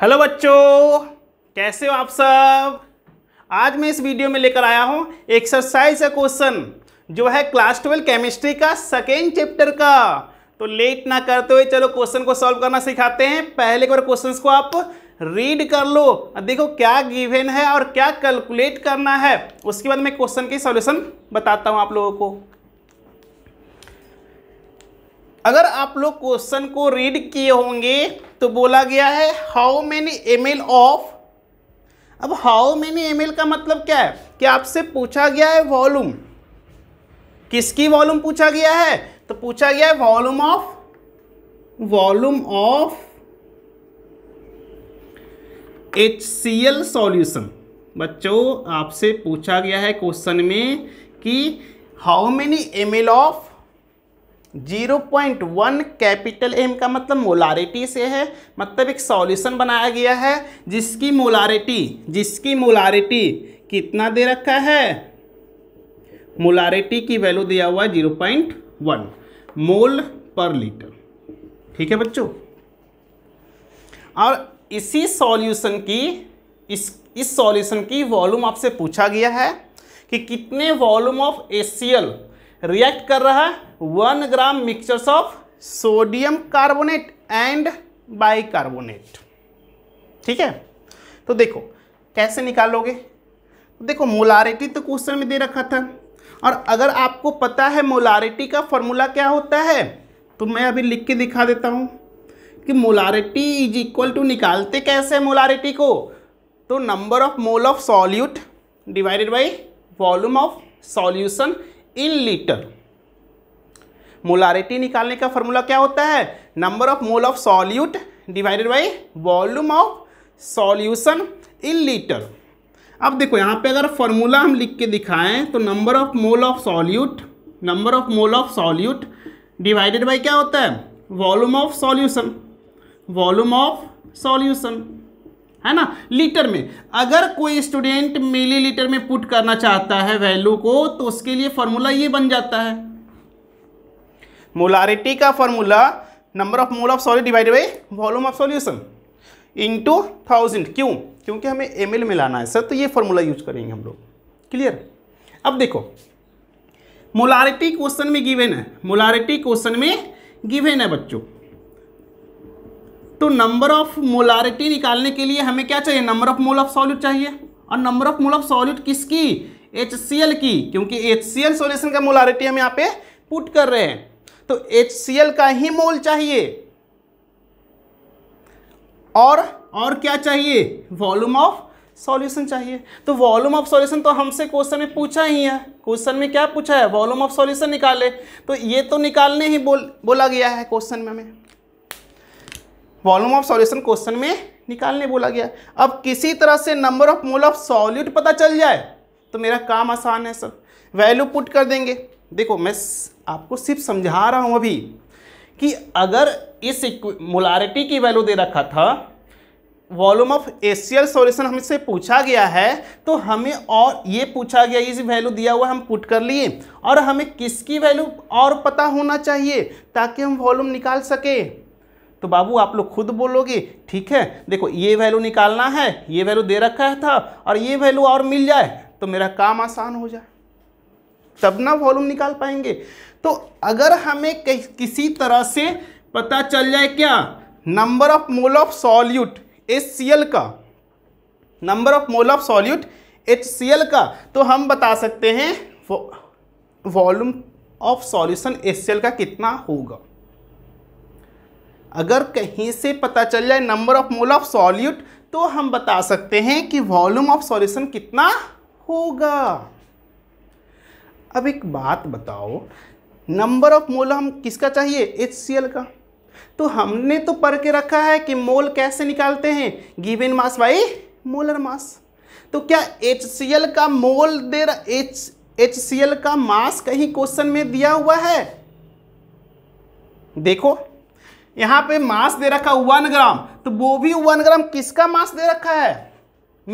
hello बच्चों कैसे हो आप सब आज मैं इस वीडियो में लेकर आया हूँ एक्सरसाइज का क्वेश्चन जो है क्लास ट्वेल्व केमिस्ट्री का सेकेंड चैप्टर का तो लेट ना करते हुए चलो क्वेश्चन को सॉल्व करना सिखाते हैं पहले एक बार क्वेश्चन को आप रीड कर लो देखो क्या गिवन है और क्या कैलकुलेट करना है उसके बाद मैं क्वेश्चन की सॉल्यूशन बताता हूँ आप लोगों को अगर आप लोग क्वेश्चन को रीड किए होंगे तो बोला गया है how many M L of अब हाउ मैनी एम एल का मतलब क्या है कि आपसे पूछा गया है वॉल्यूम किसकी वॉल्यूम पूछा गया है तो पूछा गया है volume of volume of H C L solution बच्चों आपसे पूछा गया है क्वेश्चन में कि how many M L of 0.1 capital M का मतलब मोलारिटी से है मतलब एक सॉल्यूशन बनाया गया है जिसकी मोलारिटी जिसकी मोलारिटी कितना दे रखा है मोलारिटी की वैल्यू दिया हुआ है जीरो पॉइंट वन मोल पर लीटर ठीक है बच्चों और इसी सॉल्यूशन की इस इस सॉल्यूशन की वॉल्यूम आपसे पूछा गया है कि कितने वॉल्यूम ऑफ एसीएल रिएक्ट कर रहा है one gram mixtures of sodium carbonate and bicarbonate ठीक है तो देखो कैसे निकालोगे तो देखो मोलारिटी तो क्वेश्चन में दे रखा था और अगर आपको पता है मोलारिटी का फॉर्मूला क्या होता है तो मैं अभी लिख के दिखा देता हूँ कि मोलारिटी इज इक्वल टू निकालते कैसे मोलारिटी को तो number of mole of solute divided by volume of solution in litre molarity निकालने का फॉर्मूला क्या होता है number of mole of solute divided by volume of solution in litre अब देखो यहाँ पे अगर फॉर्मूला हम लिख के दिखाएं तो number of mole of solute number of mole of solute divided by क्या होता है volume of solution volume of solution है ना लीटर में अगर कोई स्टूडेंट मिलीलीटर में पुट करना चाहता है वैल्यू को तो उसके लिए फॉर्मूला ये बन जाता है मोलारिटी का formula number of mole of solid divide by volume of solution two thousand क्यों क्योंकि हमें एम एल में लाना है सर तो ये फॉर्मूला यूज करेंगे हम लोग क्लियर अब देखो मोलारिटी क्वेश्चन में गिवेन है मोलारिटी क्वेश्चन में गिवेन है बच्चों तो नंबर ऑफ मोलारिटी निकालने के लिए हमें क्या चाहिए number of mole of solute चाहिए और number of mole of solute किसकी एच की क्योंकि एच सी सॉल्यूशन का मोलारिटी हम यहाँ पे पुट कर रहे हैं तो HCl का ही मोल चाहिए और और क्या चाहिए वॉल्यूम ऑफ सॉल्यूशन चाहिए तो वॉल्यूम ऑफ सॉल्यूशन तो हमसे क्वेश्चन में पूछा ही है क्वेश्चन में क्या पूछा है वॉल्यूम ऑफ सॉल्यूशन निकाले तो ये तो निकालने ही बोल बोला गया है क्वेश्चन में हमें वॉल्यूम ऑफ सॉल्यूशन क्वेश्चन में निकालने बोला गया अब किसी तरह से number of mole of solute पता चल जाए तो मेरा काम आसान है सर वैल्यू पुट कर देंगे देखो मैं आपको सिर्फ समझा रहा हूँ अभी कि अगर इस मोलारिटी की वैल्यू दे रखा था वॉल्यूम ऑफ एशियल सॉल्यूशन हमसे पूछा गया है तो हमें और ये पूछा गया ये वैल्यू दिया हुआ हम पुट कर लिए और हमें किसकी वैल्यू और पता होना चाहिए ताकि हम वॉल्यूम निकाल सके तो बाबू आप लोग खुद बोलोगे ठीक है देखो ये वैल्यू निकालना है ये वैल्यू दे रखा था और ये वैल्यू और मिल जाए तो मेरा काम आसान हो जाए तब ना वॉल्यूम निकाल पाएंगे तो अगर हमें किसी तरह से पता चल जाए क्या number of mole of solute H का number of mole of solute H का तो हम बता सकते हैं वॉल्यूम ऑफ सॉल्यूशन एच का कितना होगा अगर कहीं से पता चल जाए number of mole of solute तो हम बता सकते हैं कि वॉल्यूम ऑफ सॉल्यूशन कितना होगा अब एक बात बताओ नंबर ऑफ मोल हम किसका चाहिए एच का तो हमने तो पढ़ के रखा है कि मोल कैसे निकालते हैं given mass by molar mass तो क्या एच का मोल दे रहा एच एच का मास कहीं क्वेश्चन में दिया हुआ है देखो यहां पे मास दे रखा वन ग्राम तो वो भी वन ग्राम किसका मास दे रखा है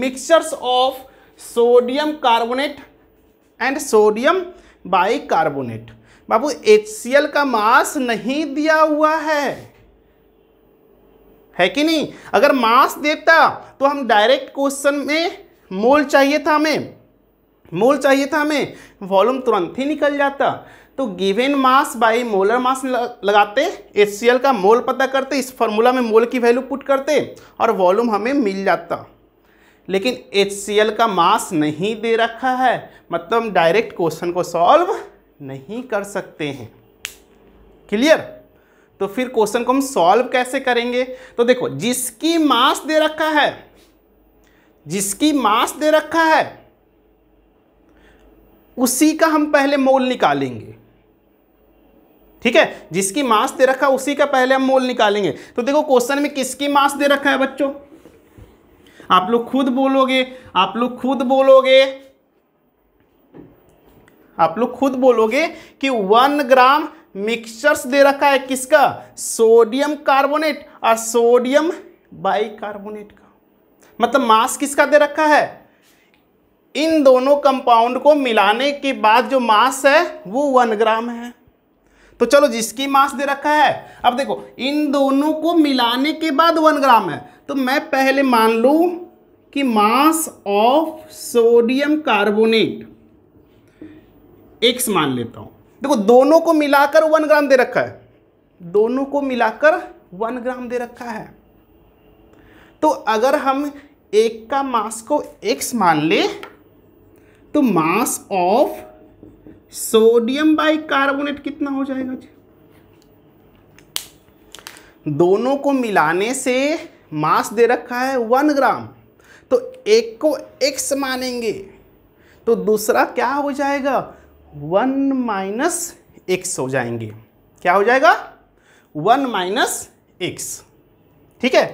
mixtures of sodium carbonate and sodium bicarbonate बाबू HCl का मास नहीं दिया हुआ है है कि नहीं अगर मास देता तो हम डायरेक्ट क्वेश्चन में मोल चाहिए था हमें मोल चाहिए था हमें वॉल्यूम तुरंत ही निकल जाता तो given mass by molar mass लगाते HCl का मोल पता करते इस फॉर्मूला में मोल की वैल्यू पुट करते और वॉल्यूम हमें मिल जाता लेकिन एच का मास नहीं दे रखा है मतलब हम डायरेक्ट क्वेश्चन को सॉल्व नहीं कर सकते हैं क्लियर तो फिर क्वेश्चन को हम सॉल्व कैसे करेंगे तो देखो जिसकी मास दे रखा है जिसकी मास दे रखा है उसी का हम पहले मोल निकालेंगे ठीक है जिसकी मास दे रखा है उसी का पहले हम मोल निकालेंगे तो देखो क्वेश्चन में किसकी मास दे रखा है बच्चों आप लोग खुद बोलोगे आप लोग खुद बोलोगे आप लोग खुद बोलोगे कि वन ग्राम मिक्सचर्स दे रखा है किसका सोडियम कार्बोनेट और सोडियम बाइकार्बोनेट का मतलब मास किसका दे रखा है इन दोनों कंपाउंड को मिलाने के बाद जो मास है वो वन ग्राम है तो चलो जिसकी मास दे रखा है अब देखो इन दोनों को मिलाने के बाद वन ग्राम है तो मैं पहले मान लू कि mass of sodium carbonate X मान लेता हूं देखो दोनों को मिलाकर वन ग्राम दे रखा है दोनों को मिलाकर वन ग्राम दे रखा है तो अगर हम एक का मास को एक्स मान ले तो मास ऑफ सोडियम बाइकार्बोनेट कितना हो जाएगा जी दोनों को मिलाने से मास दे रखा है वन ग्राम तो एक को एक्स मानेंगे तो दूसरा क्या हो जाएगा वन माइनस एक्स हो जाएंगे क्या हो जाएगा वन माइनस एक्स ठीक है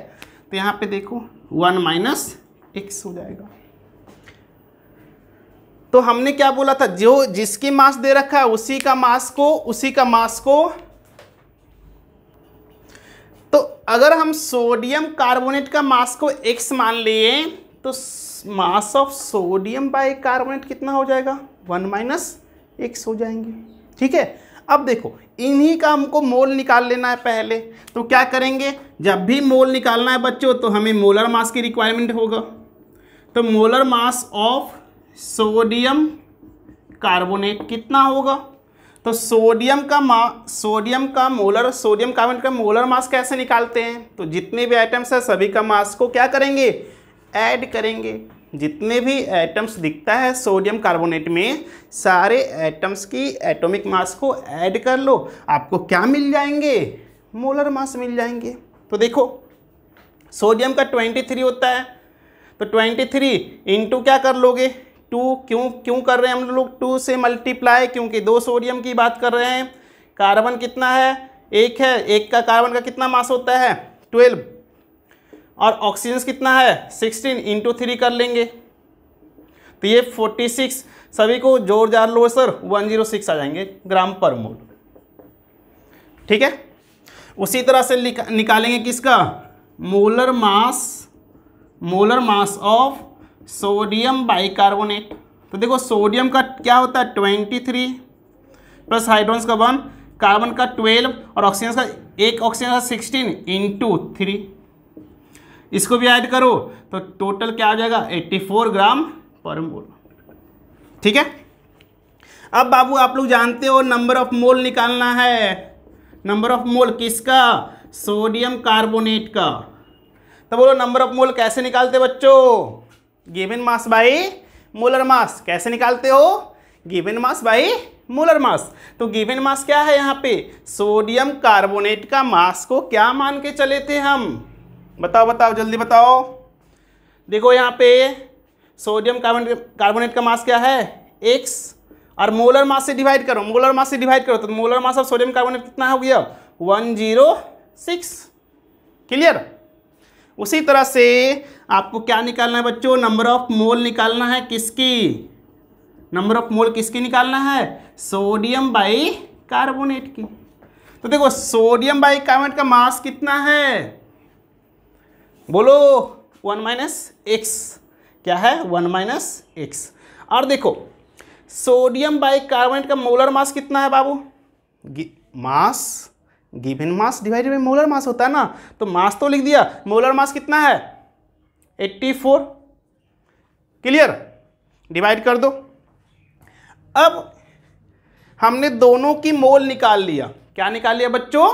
तो यहाँ पे देखो वन माइनस एक्स हो जाएगा तो हमने क्या बोला था जो जिसकी मास दे रखा है उसी का मास को उसी का मास को तो अगर हम सोडियम कार्बोनेट का मास को एक्स मान लिए तो mass of sodium bicarbonate कितना हो जाएगा वन माइनस एक्स हो जाएंगे ठीक है अब देखो इन्हीं का हमको मोल निकाल लेना है पहले तो क्या करेंगे जब भी मोल निकालना है बच्चों तो हमें मोलर मास की रिक्वायरमेंट होगा तो molar mass of sodium carbonate कितना होगा तो सोडियम का मा सोडियम का मोलर सोडियम कार्बोनेट का मोलर मास कैसे निकालते हैं तो जितने भी आइटम्स हैं सभी का मास को क्या करेंगे ऐड करेंगे जितने भी एटम्स दिखता है सोडियम कार्बोनेट में सारे एटम्स की एटॉमिक मास को ऐड कर लो आपको क्या मिल जाएंगे मोलर मास मिल जाएंगे तो देखो सोडियम का ट्वेंटी थ्री होता है तो ट्वेंटी थ्री इंटू क्या कर लोगे टू क्यों क्यों कर रहे हैं हम लोग टू से मल्टीप्लाई क्योंकि दो सोडियम की बात कर रहे हैं कार्बन कितना है एक है एक का कार्बन का कितना मास होता है ट्वेल्व और ऑक्सीजन कितना है सिक्सटीन इंटू थ्री कर लेंगे तो ये फोर्टी सिक्स सभी को जोर जार लो सर वन जीरो सिक्स आ जाएंगे ग्राम पर मोल ठीक है उसी तरह से निकालेंगे किसका molar mass molar mass of sodium bicarbonate तो देखो सोडियम का क्या होता है ट्वेंटी थ्री प्लस हाइड्रोन्स का वन कार्बन का ट्वेल्व और ऑक्सीजन का एक ऑक्सीजन का सिक्सटीन इंटू थ्री इसको भी ऐड करो तो टोटल क्या हो जाएगा एट्टी फोर ग्राम पर मोल ठीक है अब बाबू आप लोग जानते हो नंबर ऑफ मोल निकालना है नंबर ऑफ मोल किसका सोडियम कार्बोनेट का तो बोलो नंबर ऑफ मोल कैसे निकालते बच्चों given mass by molar mass कैसे निकालते हो given mass by molar mass तो गिवन मास क्या है यहाँ पे सोडियम कार्बोनेट का मास को क्या मान के चले थे हम बताओ बताओ जल्दी बताओ देखो यहाँ पे सोडियम कार्बोनेट कार्बोनेट का मास क्या है एक्स और मोलर मास से डिवाइड करो मोलर मास से डिवाइड करो तो molar mass of sodium carbonate कितना हो गया वन जीरो सिक्स क्लियर उसी तरह से आपको क्या निकालना है बच्चों नंबर ऑफ मोल निकालना है किसकी नंबर ऑफ मोल किसकी निकालना है सोडियम बाई कार्बोनेट की तो देखो सोडियम बाई कार्बोनेट का मास कितना है बोलो वन माइनस एक्स क्या है वन माइनस एक्स और देखो सोडियम बाई कार्बोनेट का मोलर मास कितना है बाबू mass given mass divided by molar mass होता है ना तो मास तो लिख दिया मोलर मास कितना है 84 क्लियर डिवाइड कर दो अब हमने दोनों की मोल निकाल लिया क्या निकाल लिया बच्चों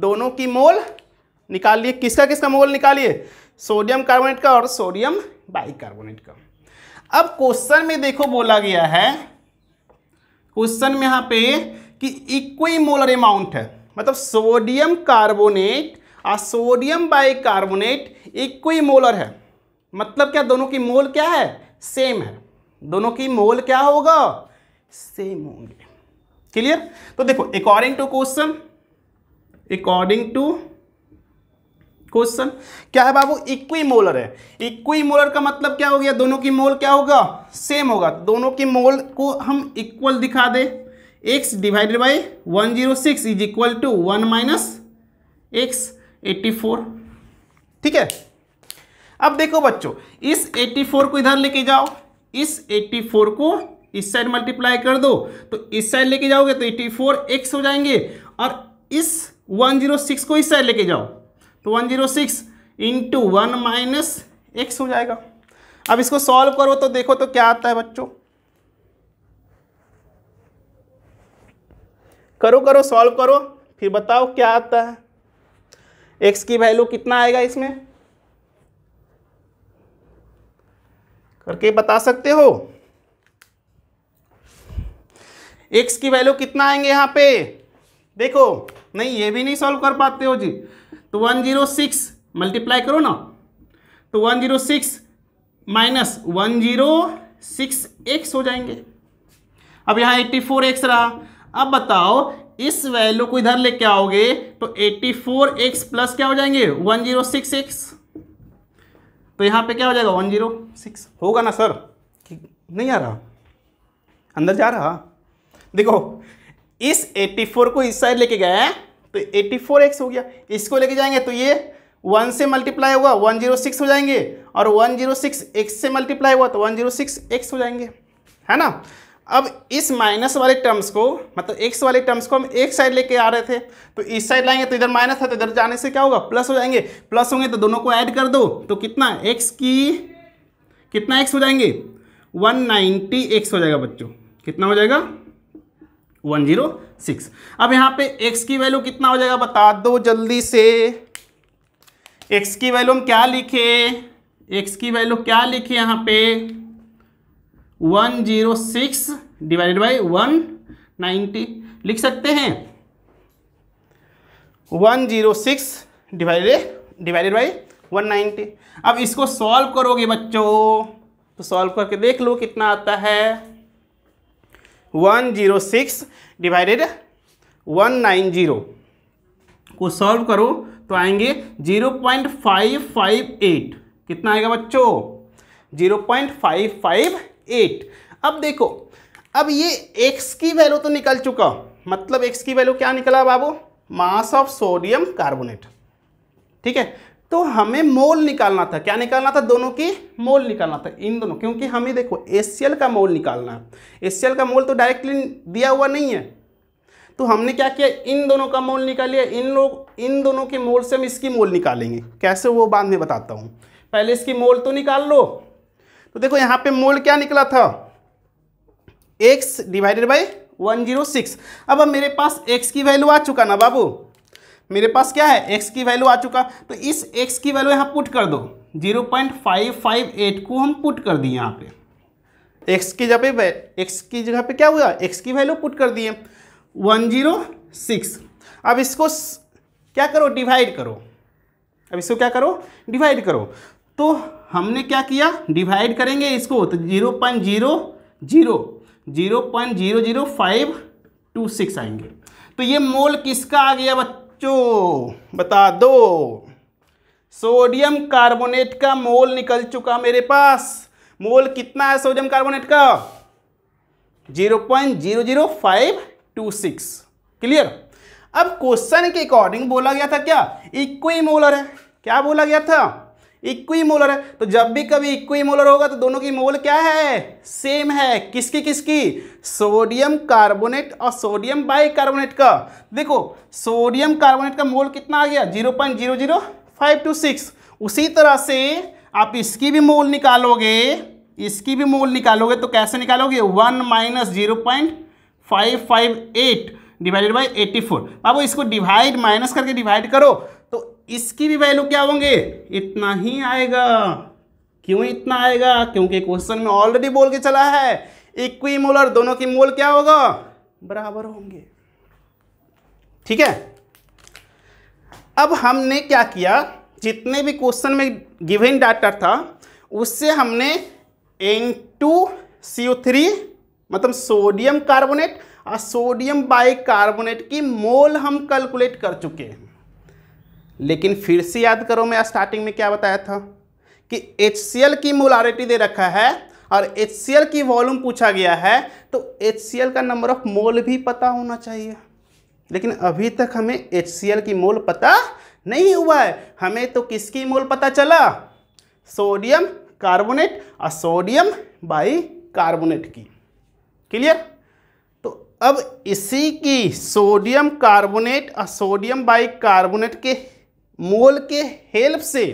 दोनों की मोल निकाल लिए किसका किसका मोल निकालिए सोडियम कार्बोनेट का और सोडियम बाइकार्बोनेट का अब क्वेश्चन में देखो बोला गया है क्वेश्चन में यहां पे कि इक्वी मोलर अमाउंट है मतलब सोडियम कार्बोनेट और सोडियम बाइकार्बोनेट इक्वी मोलर है मतलब क्या दोनों की मोल क्या है सेम है दोनों की मोल क्या होगा सेम होंगे क्लियर तो देखो according to question according to question क्या है बाबू इक्वी मोलर है इक्वी मोलर का मतलब क्या हो गया दोनों की मोल क्या होगा सेम होगा दोनों की मोल को हम इक्वल दिखा दे X divided by one zero six is equal to one minus X eighty four ठीक है अब देखो बच्चों इस एट्टी फोर को इधर लेके जाओ इस एट्टी फोर को इस साइड मल्टीप्लाई कर दो तो इस साइड लेके जाओगे तो एट्टी फोर एक्स हो जाएंगे और इस वन जीरो सिक्स को इस साइड लेके जाओ तो one zero six into one minus X हो जाएगा अब इसको सॉल्व करो तो देखो तो क्या आता है बच्चों करो करो सॉल्व करो फिर बताओ क्या आता है एक्स की वैल्यू कितना आएगा इसमें करके बता सकते हो एक्स की वैल्यू कितना आएंगे यहां पे देखो नहीं ये भी नहीं सॉल्व कर पाते हो जी तो वन जीरो सिक्स मल्टीप्लाई करो ना तो one zero six minus one zero six X हो जाएंगे अब यहां एट्टी फोर एक्स रहा अब बताओ इस वैल्यू को इधर लेके आओगे तो 84x प्लस क्या हो जाएंगे 1066 तो यहाँ पे क्या हो जाएगा 106 होगा ना सर नहीं आ रहा अंदर जा रहा देखो इस 84 को इस साइड लेके गया तो 84x हो गया इसको लेके जाएंगे तो ये वन से मल्टीप्लाई होगा 106 हो जाएंगे और 106x से मल्टीप्लाई हुआ तो 106x हो जाएंगे है ना अब इस माइनस वाले टर्म्स को मतलब एक्स वाले टर्म्स को हम एक साइड लेके आ रहे थे तो इस साइड लाएंगे तो इधर माइनस है तो इधर जाने से क्या होगा प्लस हो जाएंगे प्लस होंगे तो दोनों को ऐड कर दो तो कितना एक्स की कितना एक्स हो जाएंगे वन नाइन्टी एक्स हो जाएगा बच्चों कितना हो जाएगा वन जीरो सिक्स अब यहाँ पे एक्स की वैल्यू कितना हो जाएगा बता दो जल्दी से एक्स की वैल्यू हम क्या लिखे एक्स की वैल्यू क्या लिखे यहाँ पे one zero six divided by one ninety लिख सकते हैं one zero six divided divided by one ninety अब इसको सॉल्व करोगे बच्चों तो सॉल्व करके देख लो कितना आता है one zero six divided one nine zero को सॉल्व करो तो आएंगे zero point five five eight कितना आएगा बच्चों zero point five five eight अब देखो अब ये एक्स की वैल्यू तो निकल चुका मतलब एक्स की वैल्यू क्या निकला बाबू मास ऑफ सोडियम कार्बोनेट ठीक है तो हमें मोल निकालना था क्या निकालना था दोनों की मोल निकालना था इन दोनों क्योंकि हमें देखो एस का मोल निकालना है एस का मोल तो डायरेक्टली दिया हुआ नहीं है तो हमने क्या किया इन दोनों का मोल निकाल लिया इन लोग इन दोनों के मोल से हम इसकी मोल निकालेंगे कैसे वो बाद में बताता हूँ पहले इसकी मोल तो निकाल लो तो देखो यहाँ पे मोल क्या निकला था X divided by one zero six अब अब मेरे पास एक्स की वैल्यू आ चुका ना बाबू मेरे पास क्या है एक्स की वैल्यू आ चुका तो इस एक्स की वैल्यू यहाँ पुट कर दो zero point five five eight को हम पुट कर दिए यहाँ पे एक्स की जगह पे एक्स की जगह पे क्या हुआ एक्स की वैल्यू पुट कर दिए वन जीरो सिक्स अब इसको क्या करो डिवाइड करो अब इसको क्या करो डिवाइड करो तो हमने क्या किया डिवाइड करेंगे इसको तो zero point zero zero zero point zero zero five two six आएंगे तो ये मोल किसका आ गया बच्चों बता दो सोडियम कार्बोनेट का मोल निकल चुका मेरे पास मोल कितना है सोडियम कार्बोनेट का zero point zero zero five two six clear अब क्वेश्चन के अकॉर्डिंग बोला गया था क्या इक्वी मोलर है क्या बोला गया था इक्वी मोलर है तो जब भी कभी इक्वी मोलर होगा तो दोनों की मोल क्या है सेम है किसकी किसकी सोडियम कार्बोनेट और सोडियम बाइकार्बोनेट का देखो सोडियम कार्बोनेट का मोल कितना आ गया zero point zero zero five two six उसी तरह से आप इसकी भी मोल निकालोगे इसकी भी मोल निकालोगे तो कैसे निकालोगे one minus zero point five five eight divided by eighty four अब इसको डिवाइड माइनस करके डिवाइड करो इसकी भी वैल्यू क्या होंगे इतना ही आएगा क्यों इतना आएगा क्योंकि क्वेश्चन में ऑलरेडी बोल के चला है इक्वीमोलर दोनों की मोल क्या होगा बराबर होंगे ठीक है अब हमने क्या किया जितने भी क्वेश्चन में गिवन डाटा था उससे हमने N two C O three मतलब सोडियम कार्बोनेट और सोडियम बाइकार्बोनेट की मोल हम कैलकुलेट कर चुके हैं लेकिन फिर से याद करो मैं स्टार्टिंग में क्या बताया था कि एच की मोलारिटी दे रखा है और एच की वॉल्यूम पूछा गया है तो एच का नंबर ऑफ मोल भी पता होना चाहिए लेकिन अभी तक हमें एच की मोल पता नहीं हुआ है हमें तो किसकी मोल पता चला सोडियम कार्बोनेट और सोडियम बाई कार्बोनेट की क्लियर तो अब इसी की सोडियम कार्बोनेट और सोडियम बाई कार्बोनेट के मोल के हेल्प से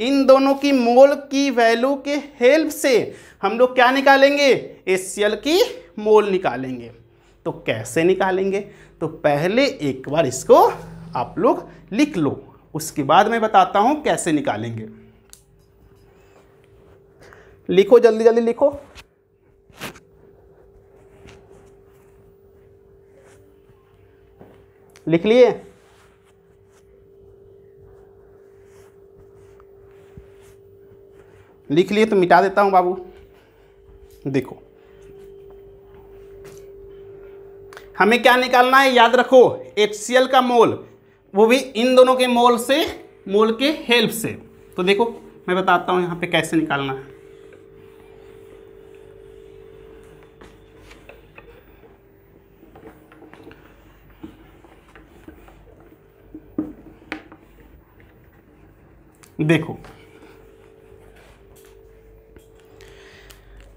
इन दोनों की मोल की वैल्यू के हेल्प से हम लोग क्या निकालेंगे एस की मोल निकालेंगे तो कैसे निकालेंगे तो पहले एक बार इसको आप लोग लिख लो उसके बाद मैं बताता हूं कैसे निकालेंगे लिखो जल्दी जल्दी लिखो लिख लिए लिख लिए तो मिटा देता हूँ बाबू देखो हमें क्या निकालना है याद रखो एच का मोल वो भी इन दोनों के मोल से मोल के हेल्प से तो देखो मैं बताता हूँ यहाँ पे कैसे निकालना है देखो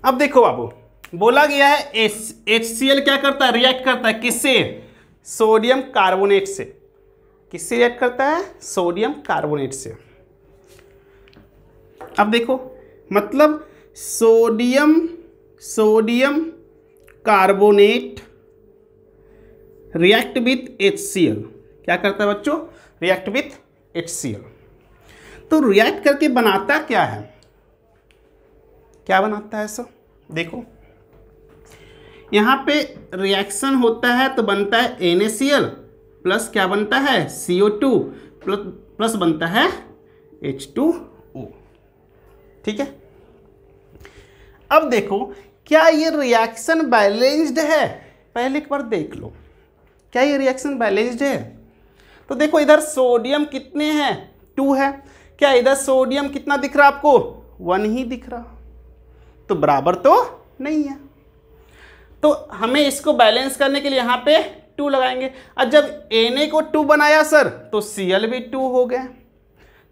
अब देखो बाबू बोला गया है एच सी एल क्या करता है रिएक्ट करता है किससे सोडियम कार्बोनेट से किससे रिएक्ट करता है सोडियम कार्बोनेट से अब देखो मतलब sodium sodium carbonate react with H C L क्या करता है बच्चों react with H C L तो रिएक्ट करके बनाता क्या है क्या बनाता है ऐसा देखो यहाँ पे रिएक्शन होता है तो बनता है एन प्लस क्या बनता है सी टू प्लस प्लस बनता है एच टू ओ ठीक है अब देखो क्या ये रिएक्शन बैलेंस्ड है पहले एक बार देख लो क्या ये रिएक्शन बैलेंस्ड है तो देखो इधर सोडियम कितने हैं टू है क्या इधर सोडियम कितना दिख रहा आपको वन ही दिख रहा तो बराबर तो नहीं है तो हमें इसको बैलेंस करने के लिए यहाँ पे टू लगाएंगे और जब एन को टू बनाया सर तो सी भी टू हो गए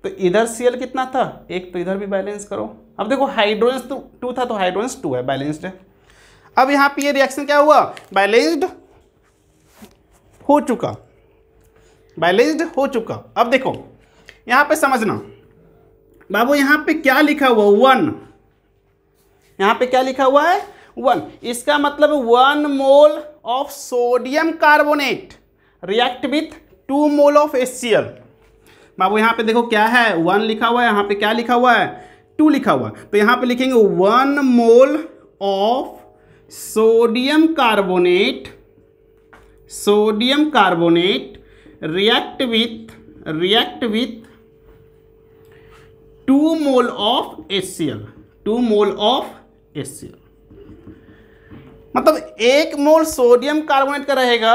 तो इधर सी कितना था एक तो इधर भी बैलेंस करो अब देखो हाइड्रोजन तो टू था तो हाइड्रोजन टू है बैलेंस्ड है अब यहाँ पे ये रिएक्शन क्या हुआ बैलेंस्ड हो चुका बैलेंस्ड हो चुका अब देखो यहाँ पे समझना बाबू यहाँ पे क्या लिखा हुआ वन यहाँ पे क्या लिखा हुआ है वन इसका मतलब one mole of sodium carbonate react with two mole of S बाबू यहाँ पे देखो क्या है वन लिखा हुआ है यहाँ पे क्या लिखा हुआ है टू लिखा हुआ तो यहाँ पे लिखेंगे one mole of sodium carbonate sodium carbonate react with react with two mole of S two mole of H मतलब एक मोल सोडियम कार्बोनेट का रहेगा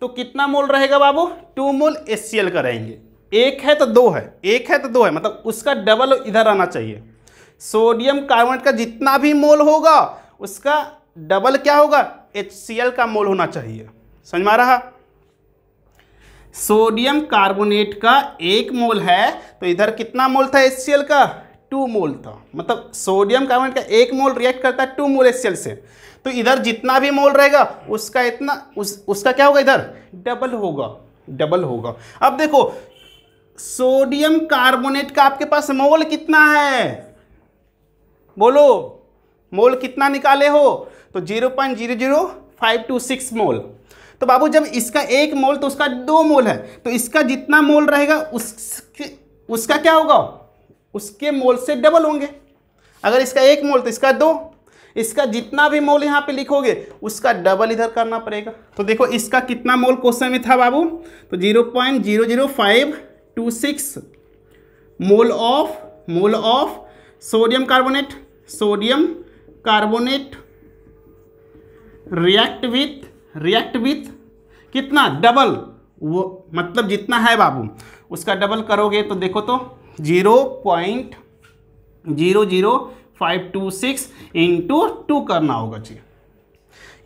तो कितना मोल रहेगा बाबू टू मोल एल का रहेंगे एक है तो दो है एक है तो दो है मतलब उसका डबल इधर आना चाहिए सोडियम कार्बोनेट का जितना भी मोल होगा उसका डबल क्या होगा एच का मोल होना चाहिए समझ में आ रहा सोडियम कार्बोनेट का एक मोल है तो इधर कितना मोल था एच का टू मोल था मतलब सोडियम कार्बोनेट का एक मोल रिएक्ट करता है टू मोल एच से तो इधर जितना भी मोल रहेगा उसका इतना उस उसका क्या होगा इधर डबल होगा डबल होगा अब देखो सोडियम कार्बोनेट का आपके पास मोल कितना है बोलो मोल कितना निकाले हो तो zero point zero zero five two six mole तो बाबू जब इसका एक मोल तो उसका दो मोल है तो इसका जितना मोल रहेगा उसके उसका क्या होगा उसके मोल से डबल होंगे अगर इसका एक मोल तो इसका दो इसका जितना भी मोल यहाँ पे लिखोगे उसका डबल इधर करना पड़ेगा तो देखो इसका कितना मोल क्वेश्चन में था बाबू तो zero point zero zero five two six mole of mole of sodium carbonate sodium carbonate react with react with कितना डबल वो मतलब जितना है बाबू उसका डबल करोगे तो देखो तो zero point zero zero five two six into two करना होगा जी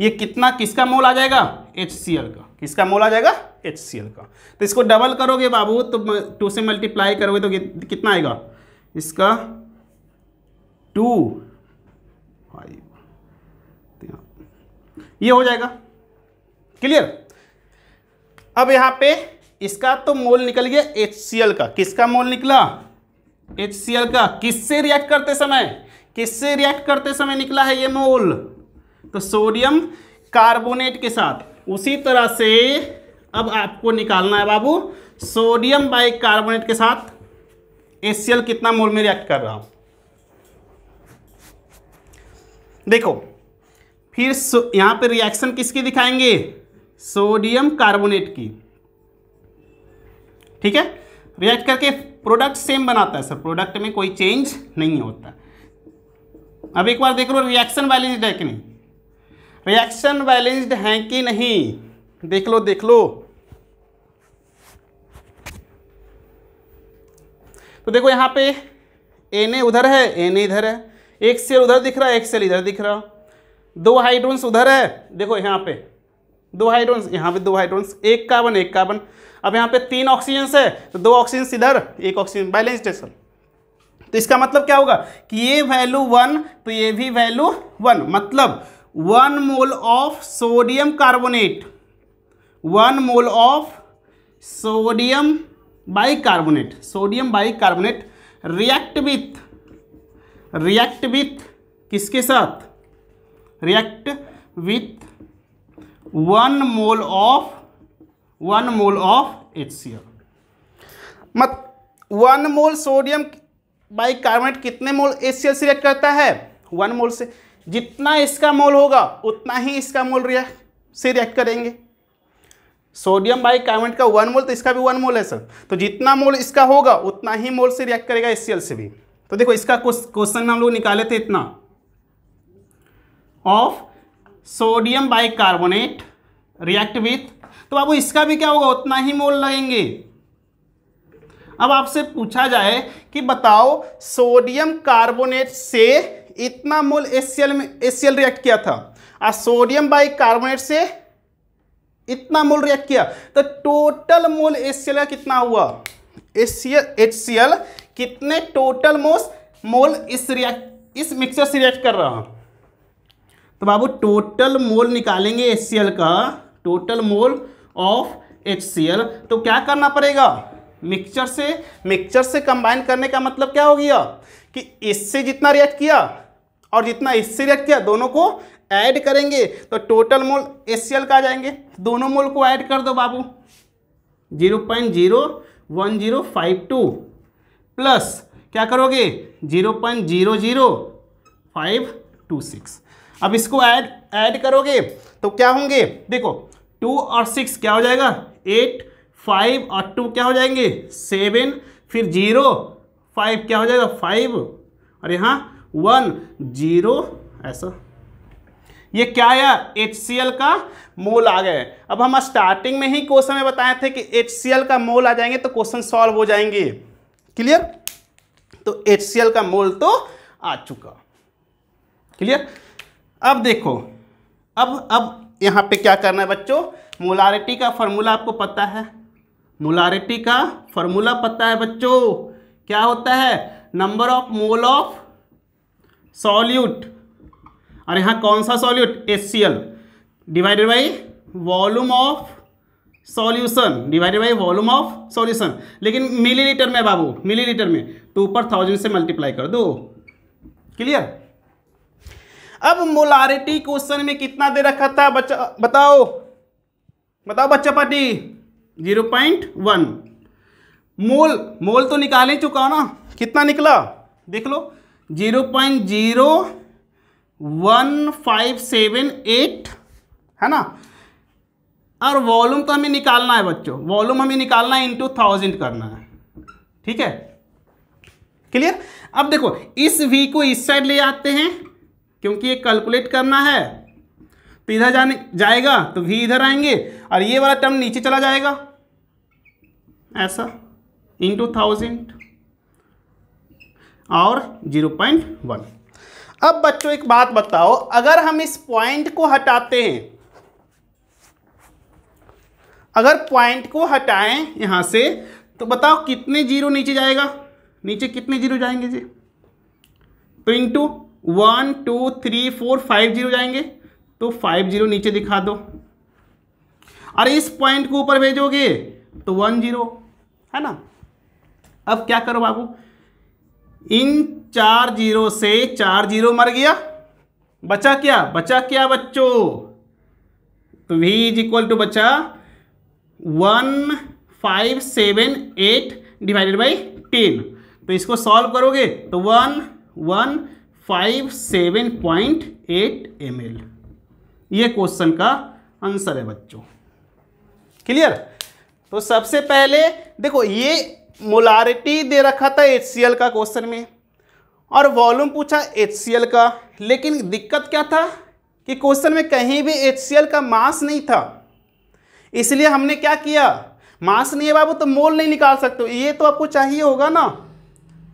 ये कितना किसका मोल आ जाएगा एच सी एल का किसका मोल आ जाएगा एच सी एल का तो इसको डबल करोगे बाबू तो टू से मल्टीप्लाई करोगे तो कितना आएगा इसका टू फाइव ये हो जाएगा क्लियर अब यहाँ पे इसका तो मोल निकल गया एच का किसका मोल निकला एच का किससे रिएक्ट करते समय किससे रिएक्ट करते समय निकला है ये मोल तो सोडियम कार्बोनेट के साथ उसी तरह से अब आपको निकालना है बाबू सोडियम बाई कार्बोनेट के साथ एच कितना मोल में रिएक्ट कर रहा हूं देखो फिर यहां पे रिएक्शन किसकी दिखाएंगे सोडियम कार्बोनेट की ठीक है रिएक्ट करके प्रोडक्ट सेम बनाता है सर प्रोडक्ट में कोई चेंज नहीं होता अब एक बार देख लो रिएक्शन बैलेंस्ड है कि नहीं रिएक्शन बैलेंस्ड है कि नहीं देख लो देख लो तो देखो यहाँ पे एन ए उधर है एन इधर है एक सेल उधर दिख रहा है एक सेल इधर दिख रहा दो हाइड्रोन्स उधर है देखो यहां पे दो हाइड्रोन्स यहां पे दो हाइड्रोन्स एक कार्बन एक कार्बन अब यहाँ पे तीन ऑक्सीजन है तो दो ऑक्सीजन इधर एक ऑक्सीजन बैलेंस स्टेशन तो इसका मतलब क्या होगा कि ये वैल्यू वन तो ये भी वैल्यू वन मतलब one mole of sodium carbonate one mole of sodium bicarbonate sodium bicarbonate react with react with किसके साथ react with one mole of one mole of H C L मत one mole sodium bicarbonate कितने mole H C L से react करता है one mole से जितना इसका मोल होगा उतना ही इसका मोल रिएक्ट से रिएक्ट करेंगे सोडियम बाई कार्बोनेट का वन मोल तो इसका भी वन मोल है सर तो जितना मोल इसका होगा उतना ही मोल से रिएक्ट करेगा एच से भी तो देखो इसका क्वेश्चन में हम लोग निकाले थे इतना of sodium bicarbonate react with तो बाबू इसका भी क्या होगा उतना ही मोल लगेंगे अब आपसे पूछा जाए कि बताओ सोडियम कार्बोनेट से इतना मोल एस में एस रिएक्ट किया था और सोडियम बाई कार्बोनेट से इतना मोल रिएक्ट किया तो टोटल मोल एस का कितना हुआ एस कितने टोटल मोल मोल इस रिएक्ट इस मिक्सचर से रिएक्ट कर रहा तो बाबू टोटल मोल निकालेंगे एस का टोटल मोल ऑफ एच तो क्या करना पड़ेगा मिक्सचर से मिक्सचर से कंबाइन करने का मतलब क्या हो गया कि इससे जितना रिएक्ट किया और जितना इससे रिएक्ट किया दोनों को ऐड करेंगे तो टोटल मोल एस का आ जाएंगे दोनों मोल को ऐड कर दो बाबू zero point zero one zero five two plus क्या करोगे zero point zero zero five two six अब इसको ऐड ऐड करोगे तो क्या होंगे देखो टू और सिक्स क्या हो जाएगा एट फाइव और टू क्या हो जाएंगे सेवन फिर जीरो फाइव क्या हो जाएगा फाइव और यहाँ वन जीरो ऐसा ये क्या है एच का मोल आ गए अब हम स्टार्टिंग में ही क्वेश्चन में बताए थे कि एच का मोल आ जाएंगे तो क्वेश्चन सॉल्व हो जाएंगे क्लियर तो एच का मोल तो आ चुका क्लियर अब देखो अब अब यहाँ पे क्या करना है बच्चों मोलारिटी का फॉर्मूला आपको पता है मोलारिटी का फॉर्मूला पता है बच्चों क्या होता है number of mole of solute और यहाँ कौन सा solute S C L divided by volume of solution divided by volume of solution लेकिन मिलीलीटर में बाबू मिलीलीटर में तो ऊपर थाउजेंड से मल्टीप्लाई कर दो क्लियर अब मोलारिटी क्वेश्चन में कितना दे रखा था बच्चा बताओ बताओ बच्चा पार्टी zero point one mole mole तो निकाल ही चुका हो ना कितना निकला देख लो zero point zero one five seven eight है ना और वॉल्यूम तो हमें निकालना है बच्चों वॉल्यूम हमें निकालना है इंटू थाउजेंड करना है ठीक है क्लियर अब देखो इस वी को इस साइड ले आते हैं क्योंकि ये कैलकुलेट करना है तो इधर जाने जाएगा तो भी इधर आएंगे और ये वाला टर्म नीचे चला जाएगा ऐसा इंटू थाउजेंड और जीरो पॉइंट वन अब बच्चों एक बात बताओ अगर हम इस पॉइंट को हटाते हैं अगर पॉइंट को हटाएं यहां से तो बताओ कितने जीरो नीचे जाएगा नीचे कितने जीरो जाएंगे जी तो into one two three four five zero जाएंगे तो फाइव जीरो नीचे दिखा दो और इस पॉइंट को ऊपर भेजोगे तो वन जीरो है ना अब क्या करो बाबू इन चार जीरो से चार जीरो मर गया बचा क्या बचा क्या बच्चों तो वी इज इक्वल टू बचा one five seven eight divided by ten तो इसको सॉल्व करोगे तो one one five seven point eight M L ये क्वेश्चन का आंसर है बच्चों क्लियर तो सबसे पहले देखो ये मोलारिटी दे रखा था एच सी एल का क्वेश्चन में और वॉल्यूम पूछा एच सी एल का लेकिन दिक्कत क्या था कि क्वेश्चन में कहीं भी एच सी एल का मास नहीं था इसलिए हमने क्या किया मास नहीं है बाबू तो मोल नहीं निकाल सकते ये तो आपको चाहिए होगा ना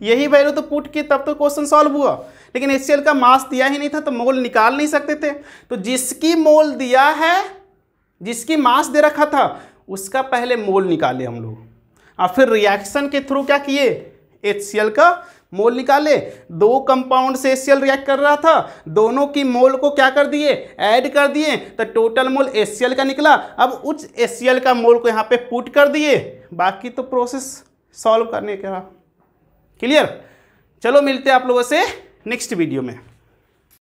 यही वैल्यू तो पुट की तब तो क्वेश्चन सॉल्व हुआ लेकिन एच का मास दिया ही नहीं था तो मोल निकाल नहीं सकते थे तो जिसकी मोल दिया है जिसकी मास दे रखा था उसका पहले मोल निकाले हम लोग और फिर रिएक्शन के थ्रू क्या किए एच का मोल निकाले दो कंपाउंड से एच रिएक्ट कर रहा था दोनों की मोल को क्या कर दिए ऐड कर दिए तो टोटल मोल एच का निकला अब उस एच का मोल को यहाँ पे पुट कर दिए बाकी तो प्रोसेस सॉल्व करने का क्लियर चलो मिलते हैं आप लोगों से नेक्स्ट वीडियो में